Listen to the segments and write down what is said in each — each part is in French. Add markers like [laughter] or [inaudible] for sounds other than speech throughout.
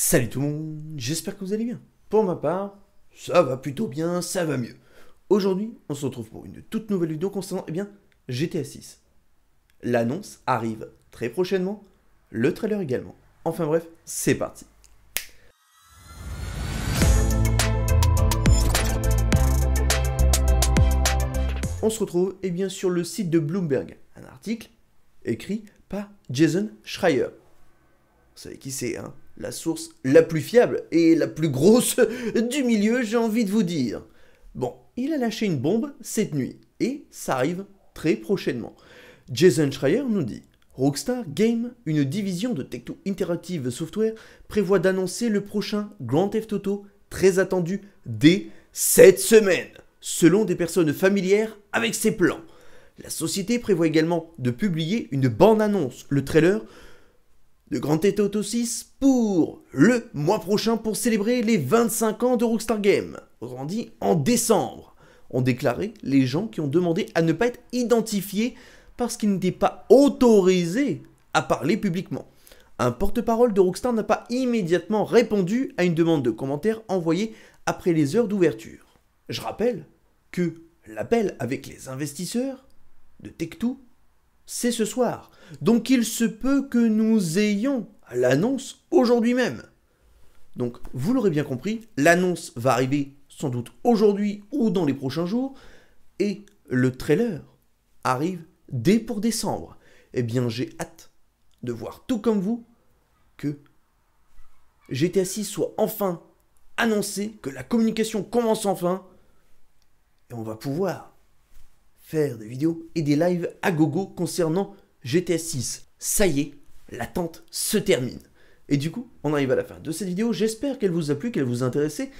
Salut tout le monde, j'espère que vous allez bien. Pour ma part, ça va plutôt bien, ça va mieux. Aujourd'hui, on se retrouve pour une toute nouvelle vidéo concernant eh bien, GTA 6. L'annonce arrive très prochainement, le trailer également. Enfin bref, c'est parti. On se retrouve eh bien, sur le site de Bloomberg, un article écrit par Jason Schreier, vous savez qui c'est, hein La source la plus fiable et la plus grosse [laughs] du milieu, j'ai envie de vous dire. Bon, il a lâché une bombe cette nuit, et ça arrive très prochainement. Jason Schreier nous dit Rockstar Game, une division de techto Interactive Software, prévoit d'annoncer le prochain Grand Theft Auto, très attendu dès cette semaine, selon des personnes familières avec ses plans. La société prévoit également de publier une bande-annonce, le trailer de Grand Theft Auto 6 pour le mois prochain pour célébrer les 25 ans de Rockstar Games. rendu en décembre, ont déclaré les gens qui ont demandé à ne pas être identifiés parce qu'ils n'étaient pas autorisés à parler publiquement. Un porte-parole de Rockstar n'a pas immédiatement répondu à une demande de commentaire envoyée après les heures d'ouverture. Je rappelle que l'appel avec les investisseurs de Tech2 c'est ce soir. Donc il se peut que nous ayons l'annonce aujourd'hui même. Donc vous l'aurez bien compris, l'annonce va arriver sans doute aujourd'hui ou dans les prochains jours, et le trailer arrive dès pour décembre. Eh bien j'ai hâte de voir tout comme vous que GTA 6 soit enfin annoncé, que la communication commence enfin, et on va pouvoir faire des vidéos et des lives à gogo concernant GTS 6. Ça y est, l'attente se termine. Et du coup, on arrive à la fin de cette vidéo, j'espère qu'elle vous a plu, qu'elle vous a intéressé.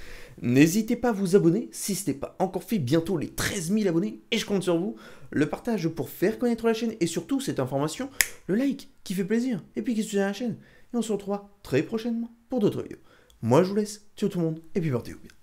N'hésitez pas à vous abonner si ce n'est pas encore fait, bientôt les 13 000 abonnés, et je compte sur vous. Le partage pour faire connaître la chaîne, et surtout cette information, le like qui fait plaisir, et puis qui soutient la chaîne. Et on se retrouve très prochainement pour d'autres vidéos. Moi je vous laisse, ciao tout le monde, et puis portez-vous bien.